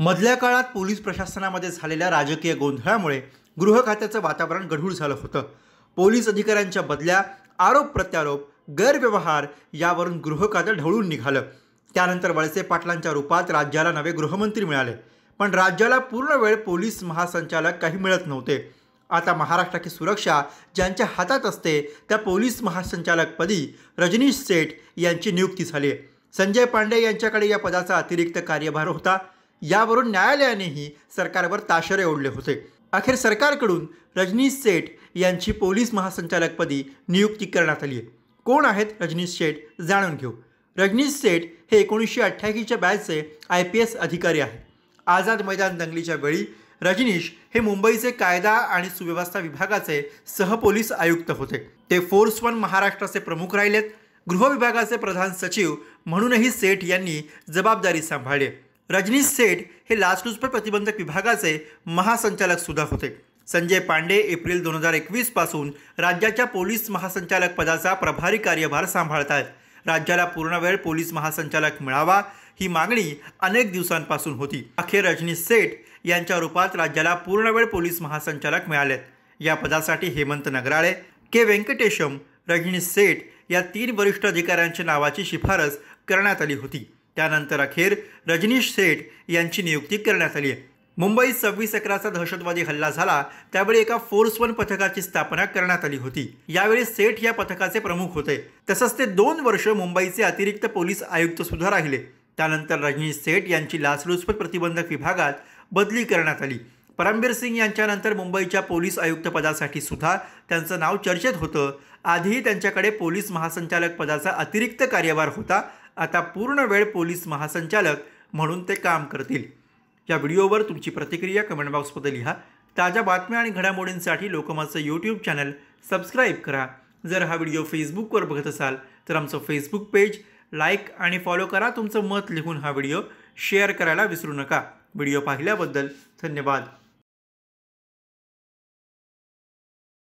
मधल्या काळात पोलीस प्रशासनामध्ये झालेल्या राजकीय गोंधळामुळे गृह खात्याचं वातावरण गढूळ झालं होतं पोलीस अधिकाऱ्यांच्या बदल्या आरोप प्रत्यारोप गैरव्यवहार यावरून गृह खातं ढवळून निघालं त्यानंतर वळसे पाटलांच्या रूपात राज्याला नवे गृहमंत्री मिळाले पण राज्याला पूर्ण वेळ पोलीस महासंचालक काही मिळत नव्हते आता महाराष्ट्राची सुरक्षा ज्यांच्या हातात असते त्या पोलीस महासंचालकपदी रजनीश सेठ यांची नियुक्ती झाली संजय पांडे यांच्याकडे या पदाचा अतिरिक्त कार्यभार होता यावरून न्यायालयानेही सरकारवर ताशेरे ओढले होते अखेर सरकारकडून रजनीश सेठ यांची पोलीस महासंचालकपदी नियुक्ती करण्यात आली आहे कोण आहेत रजनीश शेठ जाणून घेऊ रजनीश सेठ हे एकोणीसशे अठ्ठ्याऐंशीच्या बॅचचे आय पी एस अधिकारी आहेत आझाद मैदान दंगलीच्या वेळी रजनीश हे मुंबईचे कायदा आणि सुव्यवस्था विभागाचे सहपोलीस आयुक्त होते ते फोर्स वन महाराष्ट्राचे प्रमुख राहिलेत गृह विभागाचे प्रधान सचिव म्हणूनही सेठ यांनी जबाबदारी सांभाळली रजनीश सेठ हे लाचलुचपत प्रतिबंधक विभागाचे महासंचालक सुद्धा होते संजय पांडे एप्रिल दोन हजार पासून राज्याच्या पोलीस महासंचालक पदाचा प्रभारी कार्यभार सांभाळत आहेत राज्याला पूर्णवेळ पोलीस महासंचालक मिळावा ही मागणी अनेक दिवसांपासून होती अखेर रजनीश सेठ यांच्या रूपात राज्याला पूर्णवेळ पोलीस महासंचालक मिळाले या पदासाठी हेमंत नगराळे के व्यंकटेशम रजनीश सेठ या तीन वरिष्ठ अधिकाऱ्यांच्या नावाची शिफारस करण्यात आली होती त्यानंतर अखेर रजनीश सेठ यांची नियुक्ती करण्यात आली आहे मुंबईत सव्वीस अकराचा दहशतवादी हल्ला झाला त्यावेळी एका फोर्स वन पथकाची स्थापना करण्यात आली होती यावेळी सेठ या पथकाचे प्रमुख होते तसंच ते दोन वर्ष मुंबईचे अतिरिक्त पोलीस आयुक्त सुद्धा राहिले त्यानंतर रजनीश सेठ यांची लाचलुचपत प्रतिबंधक विभागात बदली करण्यात आली परमबीर सिंग यांच्यानंतर मुंबईच्या पोलीस आयुक्त पदासाठी सुद्धा त्यांचं नाव चर्चेत होतं आधीही त्यांच्याकडे पोलीस महासंचालक पदाचा अतिरिक्त कार्यभार होता आता पूर्ण वेळ पोलीस महासंचालक म्हणून ते काम करतील या व्हिडिओवर तुमची प्रतिक्रिया कमेंट बॉक्समध्ये लिहा ताज्या बातम्या आणि घडामोडींसाठी लोकमतचं यूट्यूब चॅनल सबस्क्राईब करा जर हा व्हिडिओ फेसबुकवर बघत असाल तर आमचं फेसबुक पेज लाईक आणि फॉलो करा तुमचं मत लिहून हा व्हिडिओ शेअर करायला विसरू नका व्हिडिओ पाहिल्याबद्दल धन्यवाद